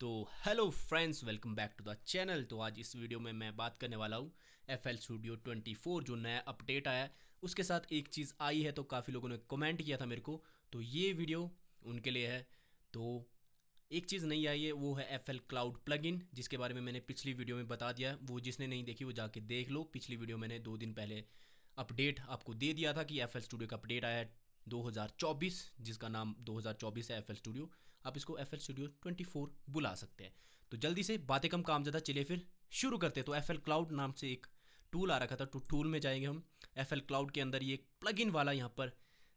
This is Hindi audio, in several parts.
तो hello friends welcome back to the channel तो आज इस वीडियो में मैं बात करने वाला हूँ F L studio twenty four जो नया अपडेट आया है उसके साथ एक चीज़ आई है तो काफ़ी लोगों ने कमेंट किया था मेरे को तो ये वीडियो उनके लिए है तो एक चीज़ नहीं आई है वो है F L cloud plugin जिसके बारे में मैंने पिछली वीडियो में बता दिया वो जिसने नहीं देखी वो जाके देख लो पिछली वीडियो मैंने दो दिन पहले अपडेट आपको दे दिया था कि एफ एल स्टूडियो का अपडेट आया है 2024 जिसका नाम 2024 है एफ एल स्टूडियो आप इसको F L studio twenty four बुला सकते हैं तो जल्दी से बातें कम काम ज़्यादा चलिए फिर शुरू करते हैं तो एफ एल क्लाउड नाम से एक टूल आ रखा था तो टूल में जाएंगे हम एफ एल क्लाउड के अंदर ये एक प्लग इन वाला यहाँ पर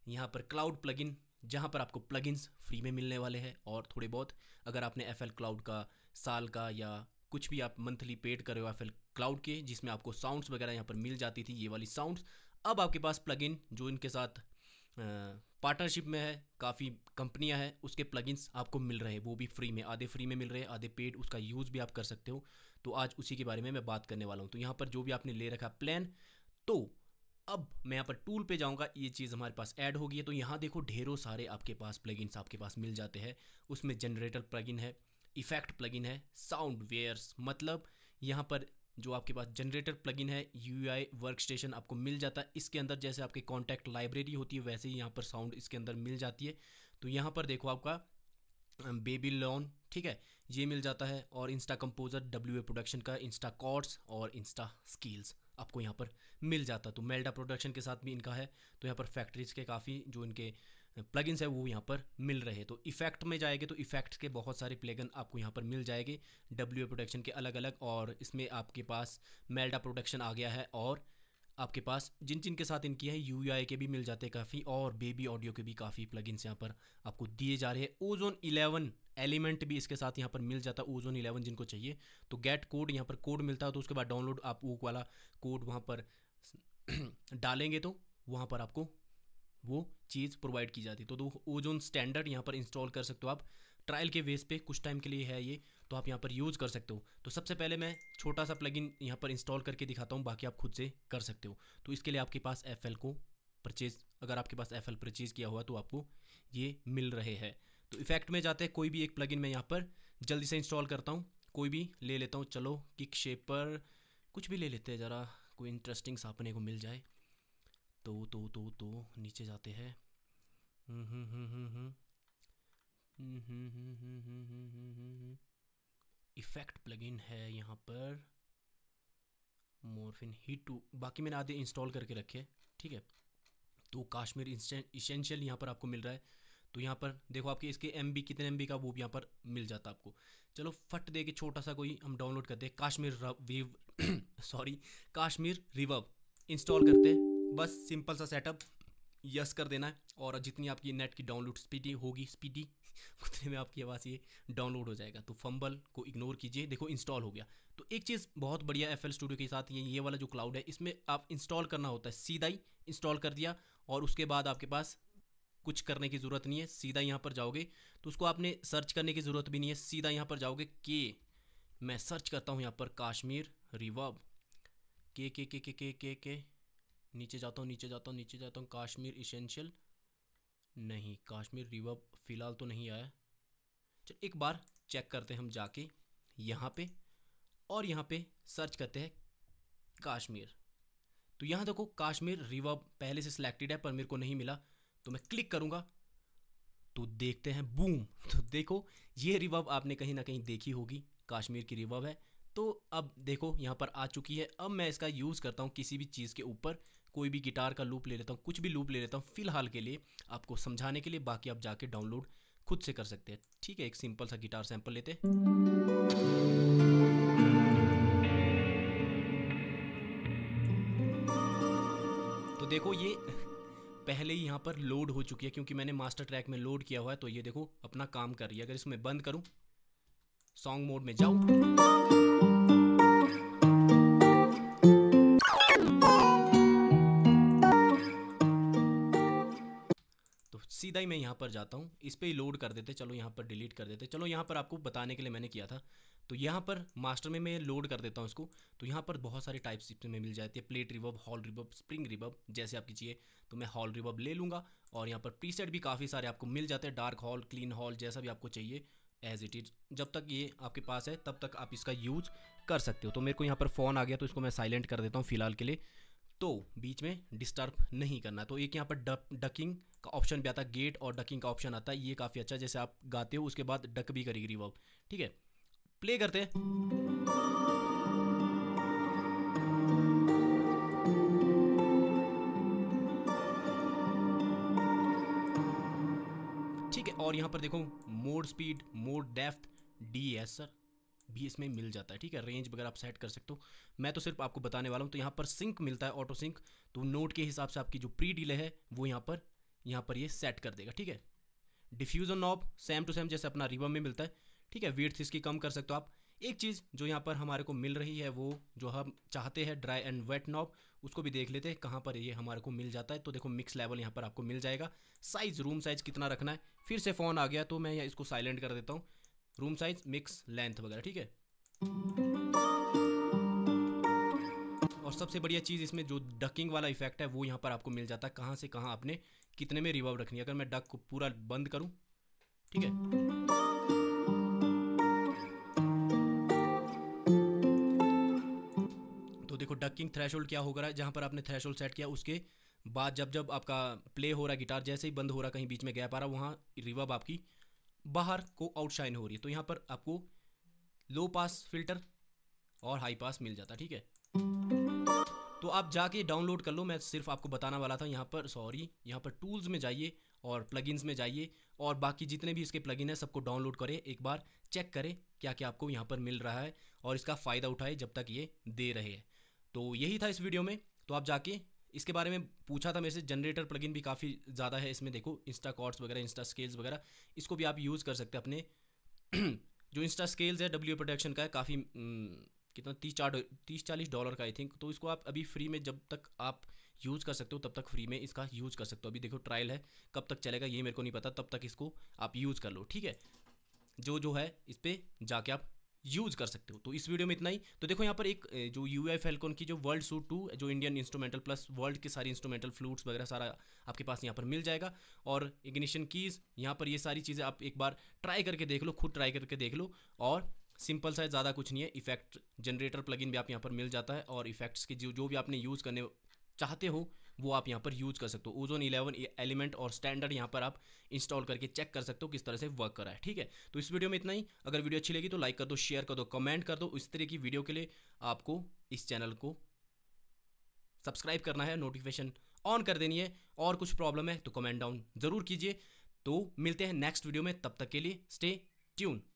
यहाँ पर क्लाउड प्लग इन जहाँ पर आपको प्लग इन्स फ्री में मिलने वाले हैं और थोड़े बहुत अगर आपने एफ एल क्लाउड का साल का या कुछ भी आप मंथली पेड कर रहे हो एफ एल क्लाउड के जिसमें आपको साउंड्स वगैरह यहाँ पर मिल जाती थी ये वाली साउंड्स अब आपके पास प्लगइन जो इनके साथ पार्टनरशिप में है काफ़ी कंपनियां हैं उसके प्लगइन्स आपको मिल रहे हैं वो भी फ्री में आधे फ्री में मिल रहे हैं आधे पेड उसका यूज़ भी आप कर सकते हो तो आज उसी के बारे में मैं बात करने वाला हूँ तो यहाँ पर जो भी आपने ले रखा प्लान तो अब मैं यहाँ पर टूल पे जाऊँगा ये चीज़ हमारे पास ऐड होगी है तो यहाँ देखो ढेरों सारे आपके पास प्लगइन्स आपके पास मिल जाते हैं उसमें जनरेटर प्लगइन है इफेक्ट प्लगइन है साउंड वेयर्स मतलब यहाँ पर जो आपके पास जनरेटर प्लगइन है यू आई वर्क स्टेशन आपको मिल जाता है इसके अंदर जैसे आपके कॉन्टैक्ट लाइब्रेरी होती है वैसे ही यहाँ पर साउंड इसके अंदर मिल जाती है तो यहाँ पर देखो आपका बेबी लॉन ठीक है ये मिल जाता है और insta composer W A production का इंस्टा कॉर्ड्स और इंस्टा स्किल्स आपको यहाँ पर मिल जाता है तो मेल्डा प्रोडक्शन के साथ भी इनका है तो यहाँ पर फैक्ट्रीज़ के काफ़ी जो इनके प्लगइन्स है वो यहाँ पर मिल रहे हैं तो इफेक्ट में जाएंगे तो इफेक्ट्स के बहुत सारे प्लेगन आपको यहाँ पर मिल जाएंगे डब्ल्यू प्रोटेक्शन के अलग अलग और इसमें आपके पास मेल्डा प्रोटेक्शन आ गया है और आपके पास जिन जिन के साथ इनकी है यू के भी मिल जाते हैं काफ़ी और बेबी ऑडियो के भी काफ़ी प्लगइन्स यहाँ पर आपको दिए जा रहे हैं ओजोन इलेवन एलिमेंट भी इसके साथ यहाँ पर मिल जाता है ओजोन इलेवन जिनको चाहिए तो गेट कोड यहाँ पर कोड मिलता है तो उसके बाद डाउनलोड आप वो वाला कोड वहाँ पर डालेंगे तो वहाँ पर आपको वो चीज़ प्रोवाइड की जाती है तो, वो ओजोन स्टैंडर्ड यहाँ पर इंस्टॉल कर सकते हो आप ट्रायल के बेस पे कुछ टाइम के लिए है ये तो आप यहाँ पर यूज़ कर सकते हो तो सबसे पहले मैं छोटा सा प्लगइन यहाँ पर इंस्टॉल करके दिखाता हूँ बाकी आप खुद से कर सकते हो तो इसके लिए आपके पास एफ को परचेज़ अगर आपके पास एफ परचेज़ किया हुआ तो आपको ये मिल रहे हैं तो इफेक्ट में जाते हैं कोई भी एक प्लगइन मैं यहाँ पर जल्दी से इंस्टॉल करता हूँ कोई भी ले लेता हूँ चलो किक शेपर कुछ भी ले लेते हैं ज़रा कोई इंटरेस्टिंग सा अपने को मिल जाए तो तो तो तो नीचे जाते हैं इफेक्ट इन है यहाँ पर मोरफिन ही टू बाकी मैंने आधे इंस्टॉल करके रखे ठीक है तो काश्मीर इसेंशियल यहाँ पर आपको मिल रहा है तो यहाँ पर देखो आपके इसके एम कितने एम का वो भी यहाँ पर मिल जाता आपको चलो फट दे के छोटा सा कोई हम डाउनलोड करते हैं Kashmir weave sorry Kashmir reverb install करते हैं बस सिंपल सा सेटअप यस कर देना है और जितनी आपकी नेट की डाउनलोड स्पीडी होगी स्पीडी उतने में आपकी आवाज़ ये डाउनलोड हो जाएगा तो फंबल को इग्नोर कीजिए देखो इंस्टॉल हो गया तो एक चीज़ बहुत बढ़िया एफ एल स्टूडियो के साथ ये ये वाला जो क्लाउड है इसमें आप इंस्टॉल करना होता है सीधा ही इंस्टॉल कर दिया और उसके बाद आपके पास कुछ करने की ज़रूरत नहीं है सीधा यहाँ पर जाओगे तो उसको आपने सर्च करने की ज़रूरत भी नहीं है सीधा यहाँ पर जाओगे के मैं सर्च करता हूँ यहाँ पर काश्मीर रिवर्ब के के के के के के के नीचे जाता हूँ नीचे जाता हूँ नीचे जाता हूँ काश्मीर इसेंशियल नहीं काश्मीर रिवा फ़िलहाल तो नहीं आया चल एक बार चेक करते हैं हम जाके यहाँ पे और यहाँ पे सर्च करते हैं काश्मीर तो यहाँ देखो काश्मीर रिवा पहले से सिलेक्टेड है पर मेरे को नहीं मिला तो मैं क्लिक करूँगा तो देखते हैं बूम तो देखो ये रिवब आपने कहीं ना कहीं देखी होगी काश्मीर की रिवब है तो अब देखो यहाँ पर आ चुकी है अब मैं इसका यूज़ करता हूँ किसी भी चीज़ के ऊपर कोई भी गिटार का लूप ले लेता हूँ कुछ भी लूप ले लेता हूँ फिलहाल के लिए आपको समझाने के लिए बाकी आप जाके डाउनलोड खुद से कर सकते हैं ठीक है एक सिंपल सा गिटार सैंपल लेते तो देखो ये पहले ही यहाँ पर लोड हो चुकी है क्योंकि मैंने मास्टर ट्रैक में लोड किया हुआ है तो ये देखो अपना काम कर रही है अगर इसमें बंद करूँ सॉन्ग मोड में जाऊँ सीधा ही मैं यहाँ पर जाता हूँ इस पर ही लोड कर देते चलो यहाँ पर डिलीट कर देते चलो यहाँ पर आपको बताने के लिए मैंने किया था तो यहाँ पर मास्टर में मैं लोड कर देता हूँ इसको तो यहाँ पर बहुत सारे टाइप्स में मिल जाती है plate reverb hall reverb spring reverb जैसे आपकी चाहिए तो मैं हॉल रिबब ले लूँगा और यहाँ पर प्री भी काफ़ी सारे आपको मिल जाते हैं डार्क हॉल क्लीन हॉल जैसा भी आपको चाहिए एज इट इज़ जब तक ये आपके पास है तब तक आप इसका यूज़ कर सकते हो तो मेरे को यहाँ पर फ़ोन आ गया तो इसको मैं साइलेंट कर देता हूँ फिलहाल के लिए तो बीच में डिस्टर्ब नहीं करना तो एक यहाँ पर डकिंग का ऑप्शन भी आता है गेट और डकिंग का ऑप्शन आता है ये काफ़ी अच्छा जैसे आप गाते हो उसके बाद डक भी करेगी रिवर्ब ठीक है प्ले करते ठीक है और यहां पर देखो mode speed mode depth D S सर भी इसमें मिल जाता है ठीक है रेंज वगैरह आप सेट कर सकते हो मैं तो सिर्फ आपको बताने वाला हूँ तो यहाँ पर सिंक मिलता है ऑटो सिंक तो नोट के हिसाब से आपकी जो प्री डिले है वो यहाँ पर यहाँ पर ये सेट कर देगा ठीक है diffusion knob same to same जैसे अपना रिवम में मिलता है ठीक है वेट इसकी कम कर सकते हो आप एक चीज़ जो यहाँ पर हमारे को मिल रही है वो जो हम चाहते हैं ड्राई एंड वेट नॉब उसको भी देख लेते हैं कहाँ पर ये हमारे को मिल जाता है तो देखो मिक्स लेवल यहाँ पर आपको मिल जाएगा साइज़ रूम साइज़ कितना रखना है फिर से फ़ोन आ गया तो मैं इसको साइलेंट कर देता हूँ रूम साइज मिक्स लेंथ वगैरह ठीक है और सबसे बढ़िया चीज़ इसमें जो डकिंग वाला इफेक्ट है वो यहाँ पर आपको मिल जाता है कहाँ से कहाँ आपने कितने में रिवॉल्व रखनी है अगर मैं डक को पूरा बंद करूँ ठीक है तो देखो डकिंग थ्रेश क्या हो रहा है जहाँ पर आपने थ्रेश सेट किया उसके बाद जब जब आपका प्ले हो रहा है गिटार जैसे ही बंद हो रहा कहीं बीच में गैप आ रहा वहाँ रिवर्ब आपकी बाहर को आउटशाइन हो रही है तो यहाँ पर आपको लो पास फिल्टर और हाई पास मिल जाता ठीक है तो आप जाके डाउनलोड कर लो मैं सिर्फ आपको बताना वाला था यहाँ पर सॉरी यहाँ पर टूल्स में जाइए और प्लगइन्स में जाइए और बाकी जितने भी इसके प्लगइन हैं सबको डाउनलोड करें एक बार चेक करें क्या क्या आपको यहाँ पर मिल रहा है और इसका फ़ायदा उठाए जब तक ये दे रहे हैं तो यही था इस वीडियो में तो आप जाके इसके बारे में पूछा था मेरे से जनरेटर प्लगइन भी काफ़ी ज़्यादा है इसमें देखो इंस्टा कॉर्ड्स वगैरह इंस्टा स्केल्स वगैरह इसको भी आप यूज़ कर सकते हैं अपने जो इंस्टा स्केल्स है डब्ल्यू प्रोडक्शन का है काफ़ी हम्म, कितना तीस चार तीस चालीस डॉलर का आई थिंक तो इसको आप अभी फ्री में जब तक आप यूज़ कर सकते हो तब तक फ्री में इसका यूज़ कर सकते हो अभी देखो ट्रायल है कब तक चलेगा ये मेरे को नहीं पता तब तक इसको आप यूज़ कर लो ठीक है जो जो है इस पर जाके आप यूज़ कर सकते हो तो इस वीडियो में इतना ही तो देखो यहाँ पर एक जो यू आई फेलकॉन की जो वर्ल्ड सूट टू जो इंडियन इंस्ट्रूमेंटल प्लस वर्ल्ड के सारे इंस्ट्रूमेंटल फ्लूट्स वगैरह सारा आपके पास यहाँ पर मिल जाएगा और इग्निशन कीज़ यहाँ पर ये सारी चीज़ें आप एक बार ट्राई करके देख लो खुद ट्राई करके देख लो और सिंपल सा ज़्यादा कुछ नहीं है इफेक्ट जनरेटर प्लगिन भी आप यहाँ पर मिल जाता है और इफेक्ट्स की जो जो भी आपने यूज़ करने चाहते हो वो आप यहाँ पर यूज़ कर सकते हो ओजोन इलेवन एलिमेंट और स्टैंडर्ड यहाँ पर आप इंस्टॉल करके चेक कर सकते हो किस तरह से वर्क करा है ठीक है तो इस वीडियो में इतना ही अगर वीडियो अच्छी लगी तो लाइक कर दो शेयर कर दो कमेंट कर दो इस तरह की वीडियो के लिए आपको इस चैनल को सब्सक्राइब करना है नोटिफिकेशन ऑन कर देनी है और कुछ प्रॉब्लम है तो कमेंट डाउन जरूर कीजिए तो मिलते हैं नेक्स्ट वीडियो में तब तक के लिए स्टे ट्यून